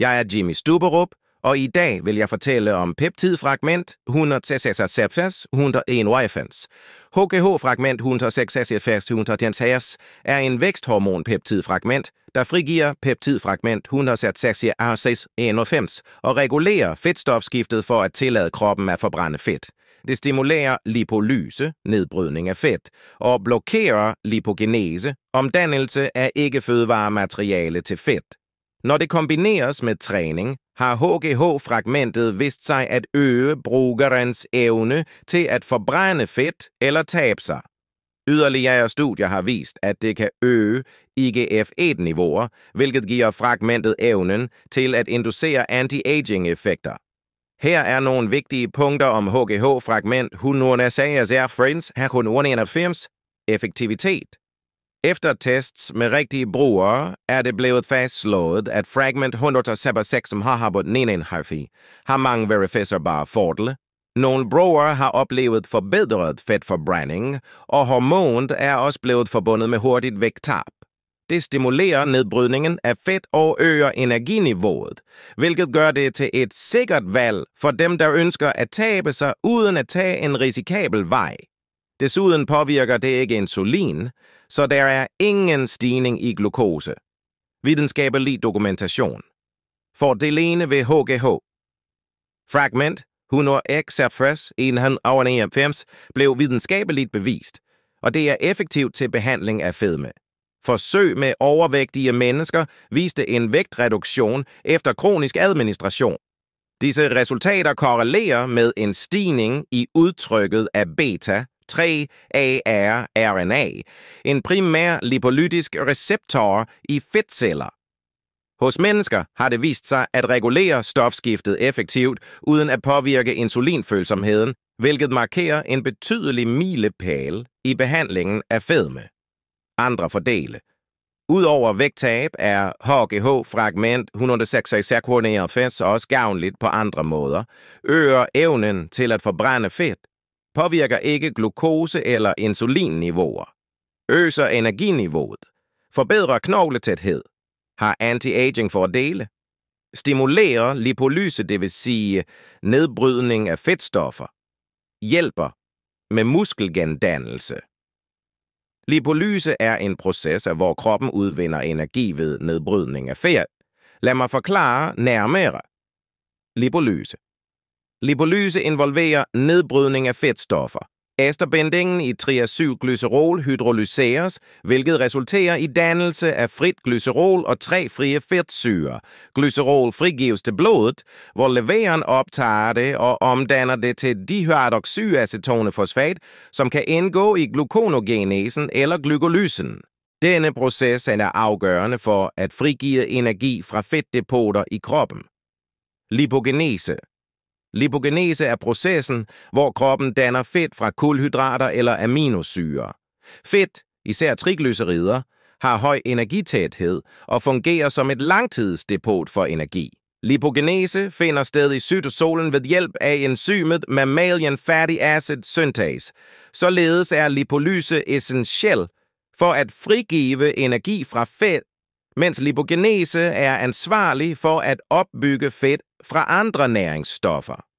Jeg er Jimmy Stuberup, og i dag vil jeg fortælle om peptidfragment 186 191. HGH-fragment 186 er en væksthormonpeptidfragment, der frigiver peptidfragment 196 og regulerer fedtstofskiftet for at tillade kroppen at forbrænde fedt. Det stimulerer lipolyse, nedbrydning af fedt, og blokerer lipogenese, omdannelse af ikke-fødevaremateriale til fedt. Når det kombineres med træning, har HGH-fragmentet vist sig at øge brugerens evne til at forbrænde fedt eller tabe sig. Yderligere studier har vist, at det kan øge IGF-1-niveauer, hvilket giver fragmentet evnen til at inducere anti-aging-effekter. Her er nogle vigtige punkter om HGH-fragment 186 er Friends 191, effektivitet. Efter tests med rigtige brugere er det blevet fastslået, at Fragment 176, som har haft Neneharfi, har mange verificerbare fordele. Nogle brugere har oplevet forbedret fedtforbrænding, og hormonet er også blevet forbundet med hurtigt vægttab. Det stimulerer nedbrydningen af fedt og øger energiniveauet, hvilket gør det til et sikkert valg for dem, der ønsker at tabe sig uden at tage en risikabel vej. Desuden påvirker det ikke insulin, så der er ingen stigning i glukose. Videnskabelig dokumentation. lene ved HGH. Fragment 100X6191 blev videnskabeligt bevist, og det er effektivt til behandling af fedme. Forsøg med overvægtige mennesker viste en vægtreduktion efter kronisk administration. Disse resultater korrelerer med en stigning i udtrykket af beta 3 arrna en primær lipolytisk receptor i fedtceller. Hos mennesker har det vist sig at regulere stofskiftet effektivt uden at påvirke insulinfølsomheden, hvilket markerer en betydelig milepæl i behandlingen af fedme. Andre fordele. Udover vægttab er HGH-fragment 166 også gavnligt på andre måder, øger evnen til at forbrænde fedt, påvirker ikke glukose- eller insulinniveauer, øser energiniveauet, forbedrer knogletæthed, har anti-aging-fordele, stimulerer lipolyse, det vil sige nedbrydning af fedtstoffer, hjælper med muskelgendannelse. Lipolyse er en proces, hvor kroppen udvinder energi ved nedbrydning af fedt. Lad mig forklare nærmere. Lipolyse Lipolyse involverer nedbrydning af fedtstoffer. Esterbindingen i triacylglycerol hydrolyseres, hvilket resulterer i dannelse af frit glycerol og tre frie fedtsyre. Glycerol frigives til blodet, hvor leveren optager det og omdanner det til dihydroxyacetonefosfat, som kan indgå i glukonogenesen eller glykolysen. Denne proces er afgørende for at frigive energi fra fedtdepoter i kroppen. Lipogenese – Lipogenese er processen, hvor kroppen danner fedt fra kulhydrater eller aminosyre. Fedt, især triglycerider, har høj energitæthed og fungerer som et langtidsdepot for energi. Lipogenese finder sted i cytosolen ved hjælp af enzymet mammalian fatty acid synthase. Således er lipolyse essentiel for at frigive energi fra fedt mens lipogenese er ansvarlig for at opbygge fedt fra andre næringsstoffer.